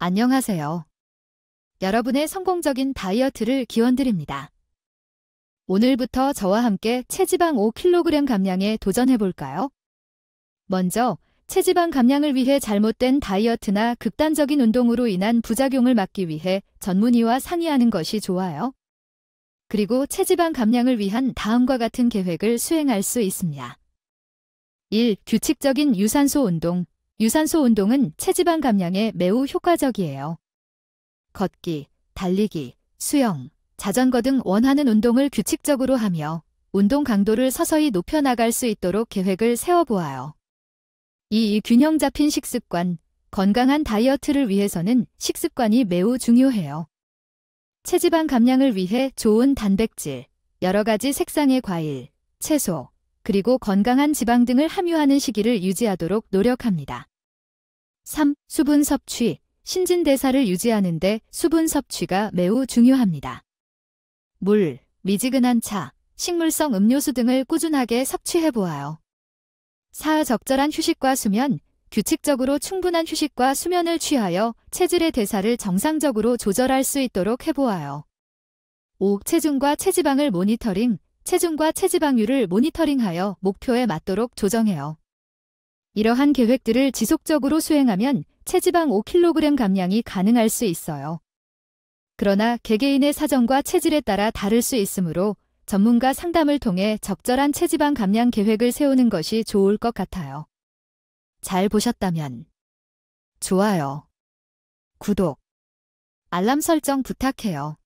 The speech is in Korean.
안녕하세요. 여러분의 성공적인 다이어트를 기원드립니다. 오늘부터 저와 함께 체지방 5kg 감량에 도전해볼까요? 먼저 체지방 감량을 위해 잘못된 다이어트나 극단적인 운동으로 인한 부작용을 막기 위해 전문의와 상의하는 것이 좋아요. 그리고 체지방 감량을 위한 다음과 같은 계획을 수행할 수 있습니다. 1. 규칙적인 유산소 운동 유산소 운동은 체지방 감량에 매우 효과적이에요. 걷기, 달리기, 수영, 자전거 등 원하는 운동을 규칙적으로 하며 운동 강도를 서서히 높여나갈 수 있도록 계획을 세워보아요. 이 균형 잡힌 식습관, 건강한 다이어트를 위해서는 식습관이 매우 중요해요. 체지방 감량을 위해 좋은 단백질, 여러 가지 색상의 과일, 채소, 그리고 건강한 지방 등을 함유하는 시기를 유지하도록 노력합니다. 3. 수분 섭취. 신진대사를 유지하는데 수분 섭취가 매우 중요합니다. 물, 미지근한 차, 식물성 음료수 등을 꾸준하게 섭취해보아요. 4. 적절한 휴식과 수면, 규칙적으로 충분한 휴식과 수면을 취하여 체질의 대사를 정상적으로 조절할 수 있도록 해보아요. 5. 체중과 체지방을 모니터링, 체중과 체지방률을 모니터링하여 목표에 맞도록 조정해요. 이러한 계획들을 지속적으로 수행하면 체지방 5kg 감량이 가능할 수 있어요. 그러나 개개인의 사정과 체질에 따라 다를 수 있으므로 전문가 상담을 통해 적절한 체지방 감량 계획을 세우는 것이 좋을 것 같아요. 잘 보셨다면 좋아요, 구독, 알람 설정 부탁해요.